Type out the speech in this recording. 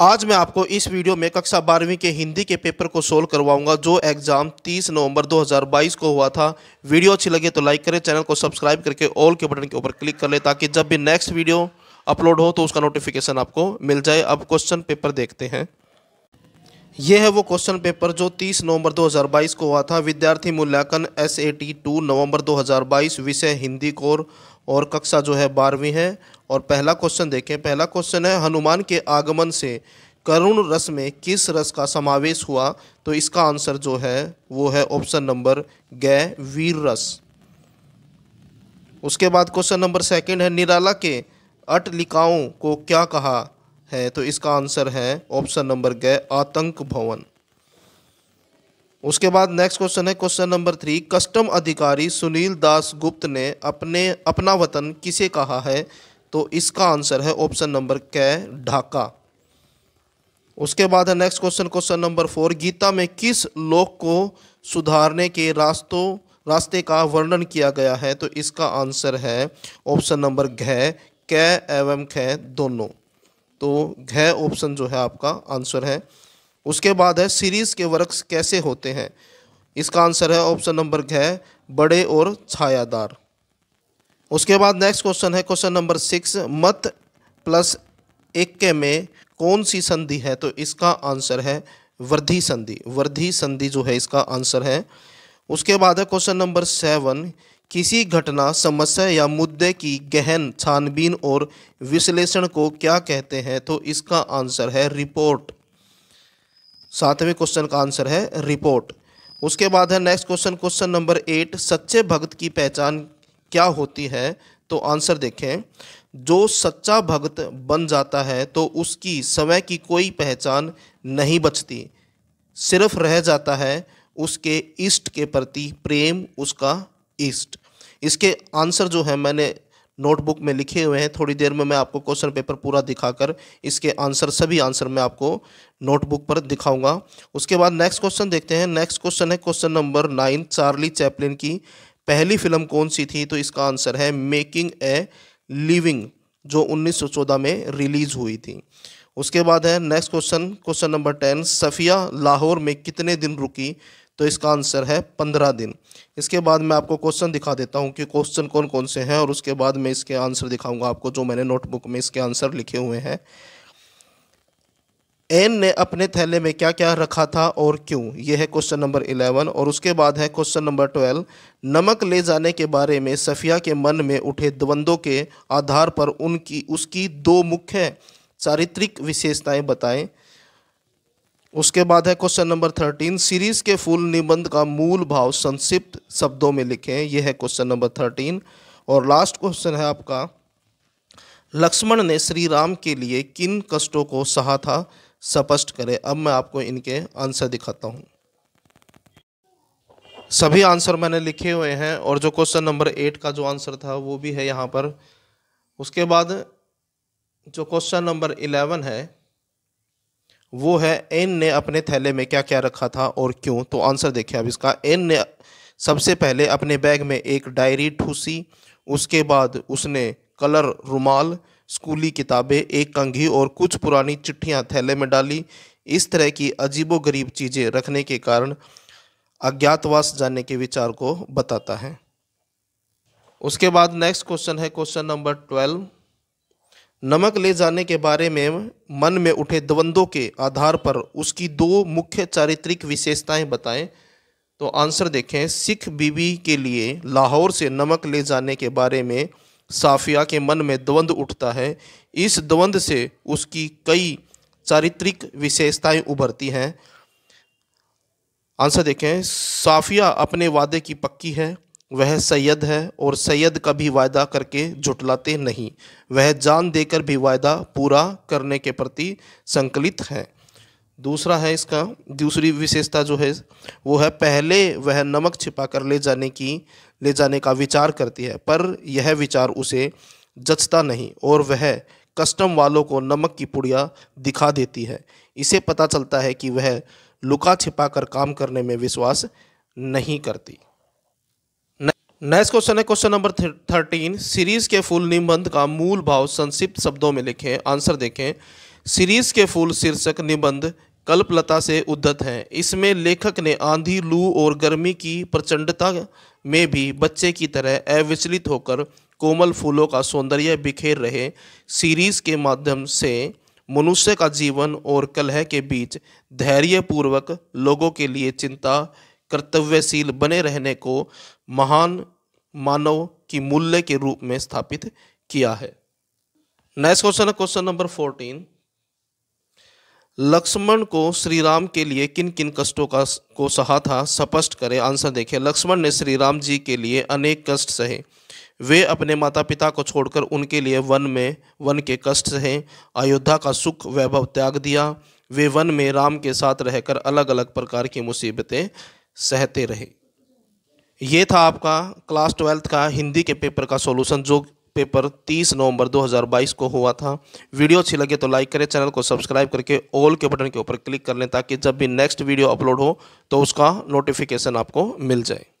आज मैं आपको इस वीडियो में कक्षा बारहवीं के हिंदी के पेपर को सोल्व करवाऊंगा जो एग्ज़ाम 30 नवंबर 2022 को हुआ था वीडियो अच्छी लगे तो लाइक करें चैनल को सब्सक्राइब करके ऑल के बटन के ऊपर क्लिक कर लें ताकि जब भी नेक्स्ट वीडियो अपलोड हो तो उसका नोटिफिकेशन आपको मिल जाए अब क्वेश्चन पेपर देखते हैं यह है वो क्वेश्चन पेपर जो 30 नवंबर 2022 को हुआ था विद्यार्थी मूल्यांकन एस ए टी टू नवम्बर दो विषय हिंदी कोर और कक्षा जो है बारहवीं है और पहला क्वेश्चन देखें पहला क्वेश्चन है हनुमान के आगमन से करुण रस में किस रस का समावेश हुआ तो इसका आंसर जो है वो है ऑप्शन नंबर गै वीर रस उसके बाद क्वेश्चन नंबर सेकंड है निराला के अटलिकाओं को क्या कहा है तो इसका आंसर है ऑप्शन नंबर ग आतंक भवन उसके बाद नेक्स्ट क्वेश्चन है क्वेश्चन नंबर थ्री कस्टम अधिकारी सुनील दास गुप्त ने अपने अपना वतन किसे कहा है तो इसका आंसर है ऑप्शन नंबर क ढाका उसके बाद है next question question number four Gita में किस लोक को सुधारने के रास्तों रास्ते का वर्णन किया गया है तो इसका आंसर है ऑप्शन नंबर घ कै एवं ख दोनों तो घ ऑप्शन जो है आपका आंसर है उसके बाद है सीरीज़ के वर्क्स कैसे होते हैं इसका आंसर है ऑप्शन नंबर घ बड़े और छायादार उसके बाद नेक्स्ट क्वेश्चन है क्वेश्चन नंबर सिक्स मत प्लस के में कौन सी संधि है तो इसका आंसर है वृद्धि संधि वृद्धि संधि जो है इसका आंसर है उसके बाद है क्वेश्चन नंबर सेवन किसी घटना समस्या या मुद्दे की गहन छानबीन और विश्लेषण को क्या कहते हैं तो इसका आंसर है रिपोर्ट सातवें क्वेश्चन का आंसर है रिपोर्ट उसके बाद है next question question number eight सच्चे भक्त की पहचान क्या होती है तो आंसर देखें जो सच्चा भक्त बन जाता है तो उसकी समय की कोई पहचान नहीं बचती सिर्फ रह जाता है उसके इष्ट के प्रति प्रेम उसका ईस्ट इसके आंसर जो है मैंने नोटबुक में लिखे हुए हैं थोड़ी देर में मैं आपको क्वेश्चन पेपर पूरा दिखाकर इसके आंसर सभी आंसर मैं आपको नोटबुक पर दिखाऊंगा उसके बाद नेक्स्ट क्वेश्चन देखते हैं नेक्स्ट क्वेश्चन है question number nine Charlie Chaplin की पहली फिल्म कौन सी थी तो इसका आंसर है मेकिंग ए लिविंग जो उन्नीस में रिलीज हुई थी उसके बाद है next question question number ten Safiya Lahore में कितने दिन रुकी तो इसका आंसर है पंद्रह दिन इसके बाद मैं आपको क्वेश्चन दिखा देता हूँ कि क्वेश्चन कौन कौन से हैं और उसके बाद मैं इसके आंसर दिखाऊंगा आपको जो मैंने नोटबुक में इसके आंसर लिखे हुए हैं एन ने अपने थैले में क्या क्या रखा था और क्यों यह है क्वेश्चन नंबर इलेवन और उसके बाद है क्वेश्चन नंबर ट्वेल्व नमक ले जाने के बारे में सफिया के मन में उठे द्वंद्वों के आधार पर उनकी उसकी दो मुख्य चारित्रिक विशेषताएं बताएं उसके बाद है क्वेश्चन नंबर थर्टीन सीरीज के फूल निबंध का मूल भाव संक्षिप्त शब्दों में लिखें यह है क्वेश्चन नंबर थर्टीन और लास्ट क्वेश्चन है आपका लक्ष्मण ने श्री राम के लिए किन कष्टों को सहा था स्पष्ट करें अब मैं आपको इनके आंसर दिखाता हूं सभी आंसर मैंने लिखे हुए हैं और जो क्वेश्चन नंबर एट का जो आंसर था वो भी है यहाँ पर उसके बाद जो क्वेश्चन नंबर इलेवन है वो है एन ने अपने थैले में क्या क्या रखा था और क्यों तो आंसर देखिए अब इसका एन ने सबसे पहले अपने बैग में एक डायरी ठूसी उसके बाद उसने कलर रुमाल स्कूली किताबें एक कंघी और कुछ पुरानी चिट्ठियां थैले में डाली इस तरह की अजीबो गरीब चीज़ें रखने के कारण अज्ञातवास जाने के विचार को बताता है उसके बाद नेक्स्ट क्वेश्चन है क्वेश्चन नंबर ट्वेल्व नमक ले जाने के बारे में मन में उठे द्वंद्वों के आधार पर उसकी दो मुख्य चारित्रिक विशेषताएं बताएं तो आंसर देखें सिख बीबी के लिए लाहौर से नमक ले जाने के बारे में साफिया के मन में द्वंद्व उठता है इस द्वंद्व से उसकी कई चारित्रिक विशेषताएं उभरती हैं आंसर देखें साफिया अपने वादे की पक्की है वह सैयद है और सैयद कभी वायदा करके झुटलाते नहीं वह जान देकर भी वायदा पूरा करने के प्रति संकलित है दूसरा है इसका दूसरी विशेषता जो है वो है पहले वह नमक छिपा कर ले जाने की ले जाने का विचार करती है पर यह विचार उसे जचता नहीं और वह कस्टम वालों को नमक की पुड़िया दिखा देती है इसे पता चलता है कि वह लुका छिपा कर काम करने में विश्वास नहीं करती नेक्स्ट क्वेश्चन है क्वेश्चन नंबर थर्टीन सीरीज के फूल निबंध का मूल भाव संक्षिप्त शब्दों में लिखें आंसर देखें सीरीज के फूल शीर्षक निबंध कल्पलता से उद्धत है इसमें लेखक ने आंधी लू और गर्मी की प्रचंडता में भी बच्चे की तरह अविचलित होकर कोमल फूलों का सौंदर्य बिखेर रहे सीरीज के माध्यम से मनुष्य का जीवन और कलह के बीच धैर्यपूर्वक लोगों के लिए चिंता कर्तव्यशील बने रहने को महान मानव की मूल्य के रूप में स्थापित किया है नेक्स्ट क्वेश्चन है क्वेश्चन नंबर फोर्टीन लक्ष्मण को श्री राम के लिए किन किन कष्टों का को सहा था स्पष्ट करें आंसर देखें लक्ष्मण ने श्री राम जी के लिए अनेक कष्ट सहे वे अपने माता पिता को छोड़कर उनके लिए वन में वन के कष्ट सहे अयोध्या का सुख वैभव त्याग दिया वे वन में राम के साथ रहकर अलग अलग प्रकार की मुसीबतें सहते रहे ये था आपका क्लास ट्वेल्थ का हिंदी के पेपर का सॉल्यूशन जो पेपर 30 नवंबर 2022 को हुआ था वीडियो अच्छी लगे तो लाइक करें चैनल को सब्सक्राइब करके ऑल के बटन के ऊपर क्लिक कर लें ताकि जब भी नेक्स्ट वीडियो अपलोड हो तो उसका नोटिफिकेशन आपको मिल जाए